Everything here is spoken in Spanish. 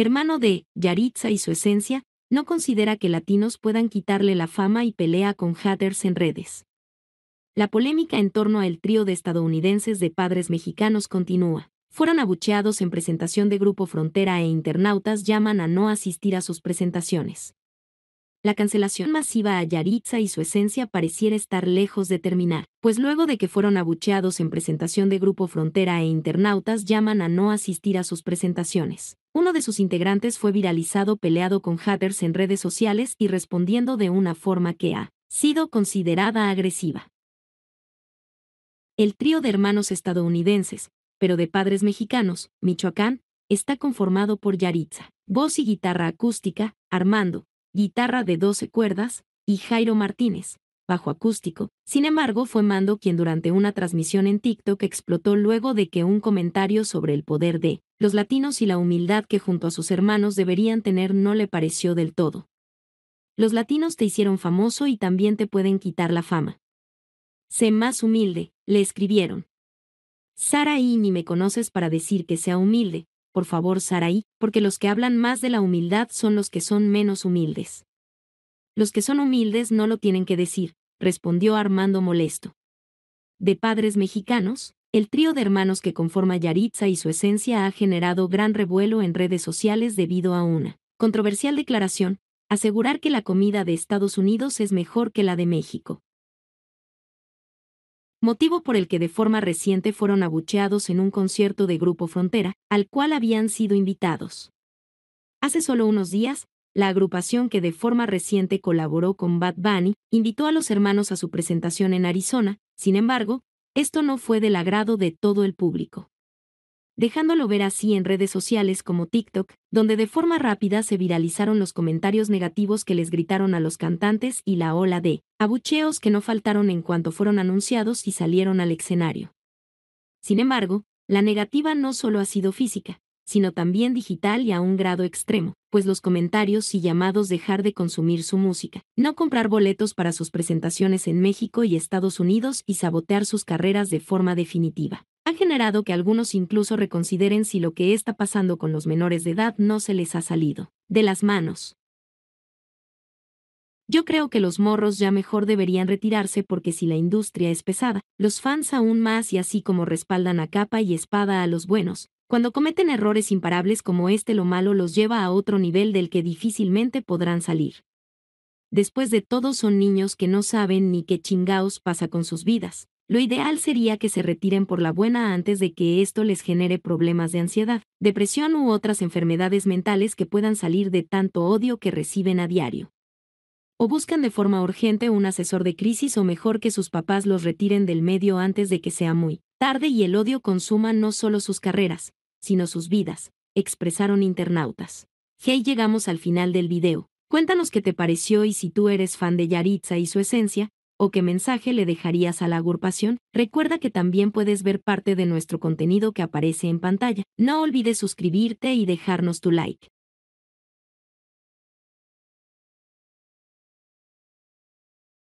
hermano de Yaritza y su esencia, no considera que latinos puedan quitarle la fama y pelea con haters en redes. La polémica en torno al trío de estadounidenses de padres mexicanos continúa. Fueron abucheados en presentación de Grupo Frontera e internautas llaman a no asistir a sus presentaciones. La cancelación masiva a Yaritza y su esencia pareciera estar lejos de terminar, pues luego de que fueron abucheados en presentación de Grupo Frontera e internautas llaman a no asistir a sus presentaciones. Uno de sus integrantes fue viralizado peleado con haters en redes sociales y respondiendo de una forma que ha sido considerada agresiva. El trío de hermanos estadounidenses, pero de padres mexicanos, Michoacán, está conformado por Yaritza, voz y guitarra acústica, Armando, guitarra de 12 cuerdas, y Jairo Martínez, bajo acústico. Sin embargo, fue Mando quien durante una transmisión en TikTok explotó luego de que un comentario sobre el poder de los latinos y la humildad que junto a sus hermanos deberían tener no le pareció del todo. Los latinos te hicieron famoso y también te pueden quitar la fama. Sé más humilde, le escribieron. Saraí ni me conoces para decir que sea humilde, por favor Saraí, porque los que hablan más de la humildad son los que son menos humildes. Los que son humildes no lo tienen que decir, respondió Armando molesto. De padres mexicanos, el trío de hermanos que conforma Yaritza y su esencia ha generado gran revuelo en redes sociales debido a una controversial declaración, asegurar que la comida de Estados Unidos es mejor que la de México. Motivo por el que de forma reciente fueron abucheados en un concierto de Grupo Frontera, al cual habían sido invitados. Hace solo unos días, la agrupación que de forma reciente colaboró con Bad Bunny, invitó a los hermanos a su presentación en Arizona, sin embargo, esto no fue del agrado de todo el público. Dejándolo ver así en redes sociales como TikTok, donde de forma rápida se viralizaron los comentarios negativos que les gritaron a los cantantes y la ola de abucheos que no faltaron en cuanto fueron anunciados y salieron al escenario. Sin embargo, la negativa no solo ha sido física, sino también digital y a un grado extremo, pues los comentarios y llamados dejar de consumir su música, no comprar boletos para sus presentaciones en México y Estados Unidos y sabotear sus carreras de forma definitiva. Ha generado que algunos incluso reconsideren si lo que está pasando con los menores de edad no se les ha salido de las manos. Yo creo que los morros ya mejor deberían retirarse porque si la industria es pesada, los fans aún más y así como respaldan a capa y espada a los buenos, cuando cometen errores imparables como este, lo malo los lleva a otro nivel del que difícilmente podrán salir. Después de todo, son niños que no saben ni qué chingaos pasa con sus vidas. Lo ideal sería que se retiren por la buena antes de que esto les genere problemas de ansiedad, depresión u otras enfermedades mentales que puedan salir de tanto odio que reciben a diario. O buscan de forma urgente un asesor de crisis o mejor que sus papás los retiren del medio antes de que sea muy tarde y el odio consuma no solo sus carreras, sino sus vidas, expresaron internautas. Hey, llegamos al final del video. Cuéntanos qué te pareció y si tú eres fan de Yaritza y su esencia, o qué mensaje le dejarías a la agrupación, recuerda que también puedes ver parte de nuestro contenido que aparece en pantalla. No olvides suscribirte y dejarnos tu like.